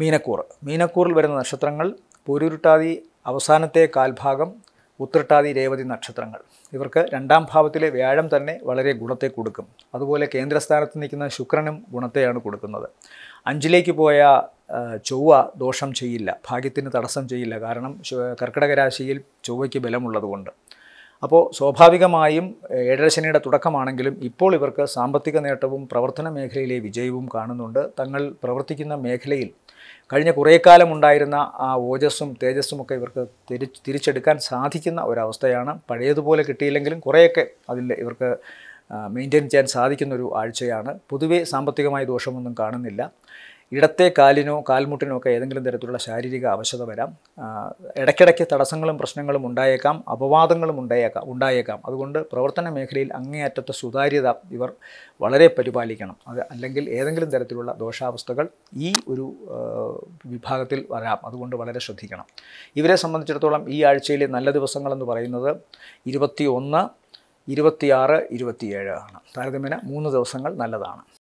മീനക്കൂർ മീനക്കൂറിൽ വരുന്ന നക്ഷത്രങ്ങൾ പൂരുരുട്ടാതി അവസാനത്തെ കാൽഭാഗം ഉത്രട്ടാതി രേവതി നക്ഷത്രങ്ങൾ ഇവർക്ക് രണ്ടാം ഭാവത്തിലെ വ്യാഴം തന്നെ വളരെ ഗുണത്തെ കൊടുക്കും അതുപോലെ കേന്ദ്രസ്ഥാനത്ത് നിൽക്കുന്ന ശുക്രനും ഗുണത്തെയാണ് കൊടുക്കുന്നത് അഞ്ചിലേക്ക് പോയ ചൊവ്വ ദോഷം ചെയ്യില്ല ഭാഗ്യത്തിന് തടസ്സം ചെയ്യില്ല കാരണം കർക്കിടക രാശിയിൽ ചൊവ്വയ്ക്ക് ബലമുള്ളതുകൊണ്ട് അപ്പോൾ സ്വാഭാവികമായും ഏഴരശനിയുടെ തുടക്കമാണെങ്കിലും ഇപ്പോൾ ഇവർക്ക് സാമ്പത്തിക നേട്ടവും പ്രവർത്തന മേഖലയിലെ വിജയവും കാണുന്നുണ്ട് തങ്ങൾ പ്രവർത്തിക്കുന്ന മേഖലയിൽ കഴിഞ്ഞ കുറേ കാലം ഉണ്ടായിരുന്ന ആ ഓജസ്സും തേജസ്സും ഒക്കെ ഇവർക്ക് തിരി തിരിച്ചെടുക്കാൻ സാധിക്കുന്ന ഒരവസ്ഥയാണ് പഴയതുപോലെ കിട്ടിയില്ലെങ്കിലും കുറേയൊക്കെ അതിൽ ഇവർക്ക് മെയിൻറ്റെയിൻ ചെയ്യാൻ സാധിക്കുന്നൊരു ആഴ്ചയാണ് പൊതുവേ സാമ്പത്തികമായ ദോഷമൊന്നും കാണുന്നില്ല ഇടത്തെ കാലിനോ കാൽമുട്ടിനോ ഒക്കെ ഏതെങ്കിലും തരത്തിലുള്ള ശാരീരിക അവശത വരാം ഇടയ്ക്കിടയ്ക്ക് തടസ്സങ്ങളും പ്രശ്നങ്ങളും ഉണ്ടായേക്കാം അപവാദങ്ങളും ഉണ്ടായേക്കാം ഉണ്ടായേക്കാം അതുകൊണ്ട് പ്രവർത്തന മേഖലയിൽ അങ്ങേയറ്റത്തെ സുതാര്യത ഇവർ വളരെ പരിപാലിക്കണം അത് അല്ലെങ്കിൽ ഏതെങ്കിലും തരത്തിലുള്ള ദോഷാവസ്ഥകൾ ഈ ഒരു വിഭാഗത്തിൽ വരാം അതുകൊണ്ട് വളരെ ശ്രദ്ധിക്കണം ഇവരെ സംബന്ധിച്ചിടത്തോളം ഈ ആഴ്ചയിലെ നല്ല ദിവസങ്ങളെന്ന് പറയുന്നത് ഇരുപത്തി ഒന്ന് ഇരുപത്തിയാറ് ഇരുപത്തിയേഴ് ആണ് താരതമ്യേന മൂന്ന് ദിവസങ്ങൾ നല്ലതാണ്